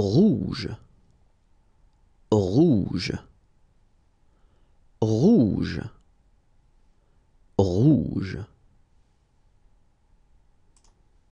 rouge, rouge, rouge, rouge.